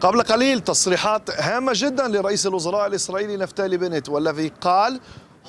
قبل قليل تصريحات هامة جدا لرئيس الوزراء الإسرائيلي نفتالي بنت والذي قال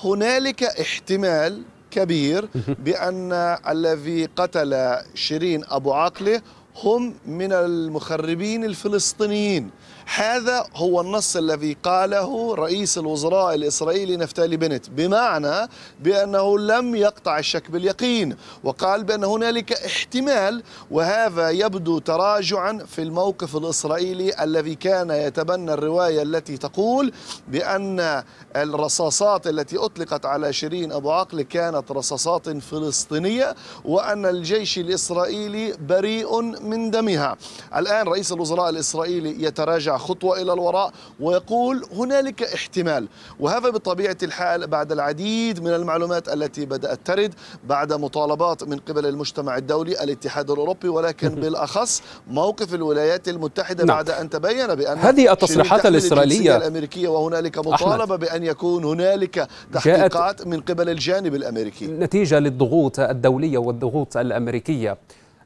هنالك احتمال كبير بأن الذي قتل شيرين أبو عاقلة هم من المخربين الفلسطينيين هذا هو النص الذي قاله رئيس الوزراء الإسرائيلي نفتالي بنت بمعنى بأنه لم يقطع الشك باليقين وقال بأن هنالك احتمال وهذا يبدو تراجعا في الموقف الإسرائيلي الذي كان يتبنى الرواية التي تقول بأن الرصاصات التي أطلقت على شيرين أبو عقل كانت رصاصات فلسطينية وأن الجيش الإسرائيلي بريء من دمها الآن رئيس الوزراء الإسرائيلي يتراجع خطوة إلى الوراء ويقول هنالك احتمال وهذا بطبيعة الحال بعد العديد من المعلومات التي بدأت ترد بعد مطالبات من قبل المجتمع الدولي الاتحاد الأوروبي ولكن بالأخص موقف الولايات المتحدة نعم. بعد أن تبين بأن هذه التصريحات الإسرائيلية الأمريكية وهنالك مطالبة أحمد. بأن يكون هنالك تحقيقات من قبل الجانب الأمريكي نتيجة للضغوط الدولية والضغوط الأمريكية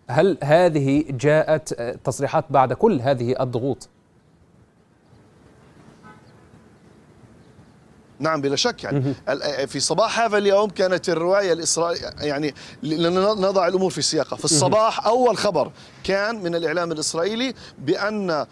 هل هذه جاءت آه، تصريحات بعد كل هذه الضغوط؟ نعم بلا شك يعني آه، في صباح هذا اليوم كانت الروايه الاسرائيليه يعني لنضع الامور في سياقها في الصباح اول خبر كان من الإعلام الإسرائيلي بأن آه،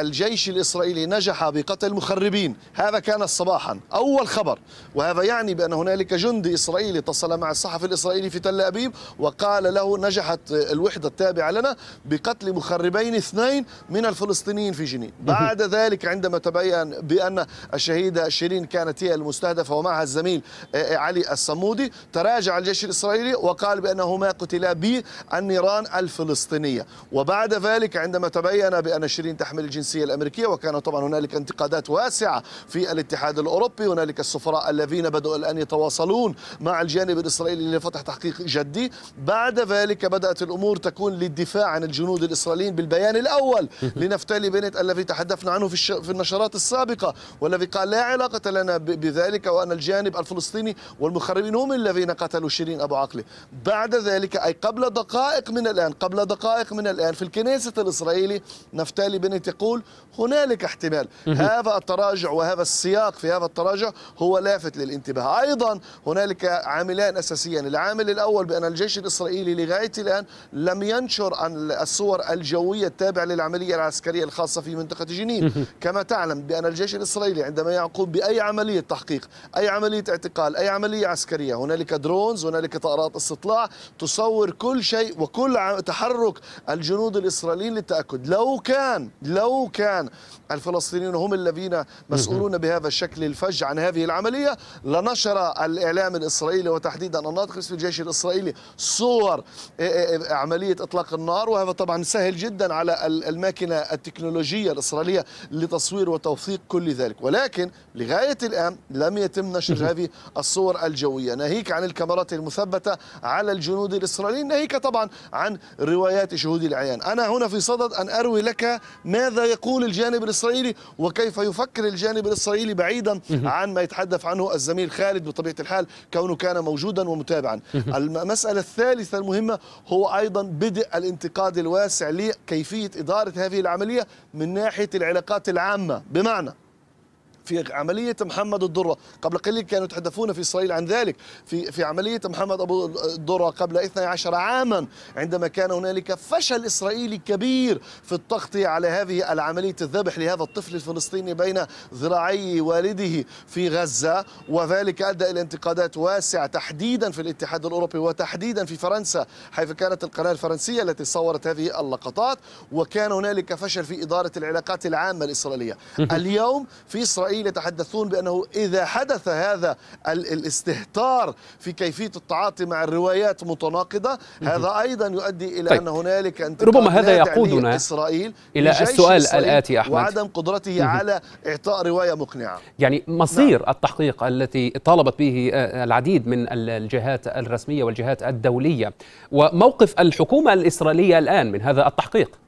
الجيش الإسرائيلي نجح بقتل مخربين هذا كان صباحا أول خبر وهذا يعني بأن هنالك جندي إسرائيلي اتصل مع الصحفي الإسرائيلي في تل أبيب وقال له نجحت آه، الوحدة التابعة لنا بقتل مخربين اثنين من الفلسطينيين في جنين بعد ذلك عندما تبين بأن الشهيدة شيرين كانت هي المستهدفة ومعها الزميل آه، علي الصمودي تراجع الجيش الإسرائيلي وقال بأنهما قتلا بالنيران الفلسطينية وبعد ذلك عندما تبين بأن شيرين تحمل الجنسية الأمريكية وكان طبعا هنالك انتقادات واسعة في الاتحاد الأوروبي هنالك السفراء الذين بدأوا الآن يتواصلون مع الجانب الإسرائيلي لفتح تحقيق جدي بعد ذلك بدأت الأمور تكون للدفاع عن الجنود الإسرائيليين بالبيان الأول لنفتالي بنت الذي تحدثنا عنه في, في النشرات السابقة والذي قال لا علاقة لنا بذلك وأن الجانب الفلسطيني والمخربين هم الذين قتلوا شيرين أبو عقلة بعد ذلك أي قبل دقائق من الآن قبل دقائق من من الآن في الكنيسة الإسرائيلي نفتالي بنت يقول هنالك احتمال هذا التراجع وهذا السياق في هذا التراجع هو لافت للانتباه أيضا هنالك عاملان أساسيان العامل الأول بأن الجيش الإسرائيلي لغاية الآن لم ينشر عن الصور الجوية التابعة للعملية العسكرية الخاصة في منطقة جنين كما تعلم بأن الجيش الإسرائيلي عندما يقوم بأي عملية تحقيق أي عملية اعتقال أي عملية عسكرية هنالك درونز هنالك طائرات استطلاع تصور كل شيء وكل تحرك الجنود الإسرائيليين للتأكد لو كان لو كان الفلسطينيون هم الذين مسؤولون بهذا الشكل الفج عن هذه العملية لنشر الإعلام الإسرائيلي وتحديدا الناطق في الجيش الإسرائيلي صور إيه، إيه، إيه، عملية إطلاق النار وهذا طبعا سهل جدا على الماكينة التكنولوجية الإسرائيلية لتصوير وتوثيق كل ذلك ولكن لغاية الآن لم يتم نشر هذه الصور الجوية ناهيك عن الكاميرات المثبتة على الجنود الإسرائيليين ناهيك طبعا عن روايات شهود يهودي العيان أنا هنا في صدد أن أروي لك ماذا يقول الجانب الإسرائيلي وكيف يفكر الجانب الإسرائيلي بعيدا عن ما يتحدث عنه الزميل خالد بطبيعة الحال كونه كان موجودا ومتابعا المسألة الثالثة المهمة هو أيضا بدء الانتقاد الواسع لكيفية إدارة هذه العملية من ناحية العلاقات العامة بمعنى في عملية محمد الدرة قبل قليل كانوا يتحدثون في إسرائيل عن ذلك في, في عملية محمد أبو الدرة قبل 12 عاما عندما كان هنالك فشل إسرائيلي كبير في التغطية على هذه العملية الذبح لهذا الطفل الفلسطيني بين ذراعي والده في غزة وذلك أدى إلى انتقادات واسعة تحديدا في الاتحاد الأوروبي وتحديدا في فرنسا حيث كانت القناة الفرنسية التي صورت هذه اللقطات وكان هنالك فشل في إدارة العلاقات العامة الإسرائيلية اليوم في إسرائيل الاسرائيليين يتحدثون بأنه إذا حدث هذا الاستهتار في كيفية التعاطي مع الروايات متناقضة هذا أيضا يؤدي إلى طيب. أن هنالك ربما هذا يقودنا إسرائيل إلى السؤال الآتي أحمد وعدم قدرته مم. على إعطاء رواية مقنعة يعني مصير نعم. التحقيق التي طالبت به آه، العديد من الجهات الرسمية والجهات الدولية وموقف الحكومة الإسرائيلية الآن من هذا التحقيق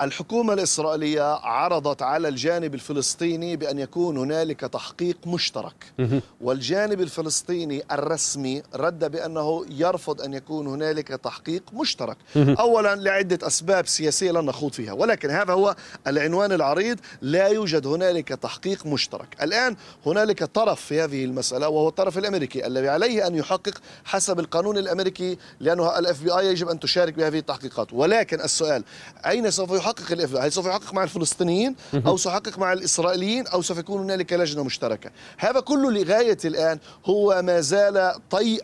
الحكومة الإسرائيلية عرضت على الجانب الفلسطيني بأن يكون هنالك تحقيق مشترك والجانب الفلسطيني الرسمي رد بأنه يرفض أن يكون هنالك تحقيق مشترك أولا لعدة أسباب سياسية لن نخوض فيها ولكن هذا هو العنوان العريض لا يوجد هنالك تحقيق مشترك الآن هنالك طرف في هذه المسألة وهو الطرف الأمريكي الذي عليه أن يحقق حسب القانون الأمريكي لأنه الاف بي آي يجب أن تشارك بهذه التحقيقات ولكن السؤال أين سوف يحقق سيحقق الاف هل سوف يحقق مع الفلسطينيين او سيحقق مع الاسرائيليين او سوف يكون هنالك لجنه مشتركه هذا كله لغايه الان هو ما زال طي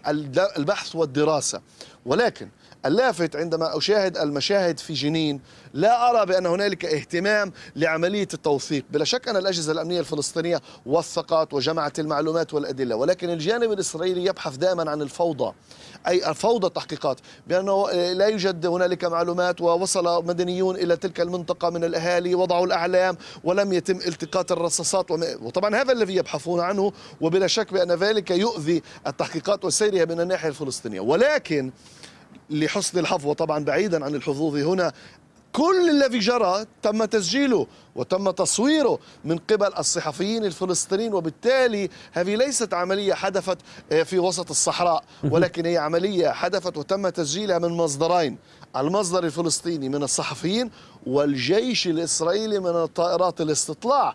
البحث والدراسه ولكن اللافت عندما أشاهد المشاهد في جنين لا أرى بأن هنالك اهتمام لعملية التوثيق بلا شك أن الأجهزة الأمنية الفلسطينية وثقت وجمعت المعلومات والأدلة ولكن الجانب الإسرائيلي يبحث دائما عن الفوضى أي فوضى التحقيقات بأنه لا يوجد هنالك معلومات ووصل مدنيون إلى تلك المنطقة من الأهالي وضعوا الأعلام ولم يتم التقاط الرصاصات وطبعا هذا الذي يبحثون عنه وبلا شك بأن ذلك يؤذي التحقيقات وسيرها من الناحية الفلسطينية ولكن لحسن الحظ وطبعا بعيدا عن الحظوظ هنا كل الذي جرى تم تسجيله وتم تصويره من قبل الصحفيين الفلسطينيين وبالتالي هذه ليست عملية حدثت آه، في وسط الصحراء ولكن هي عملية حدثت وتم تسجيلها من مصدرين المصدر الفلسطيني من الصحفيين والجيش الإسرائيلي من طائرات الاستطلاع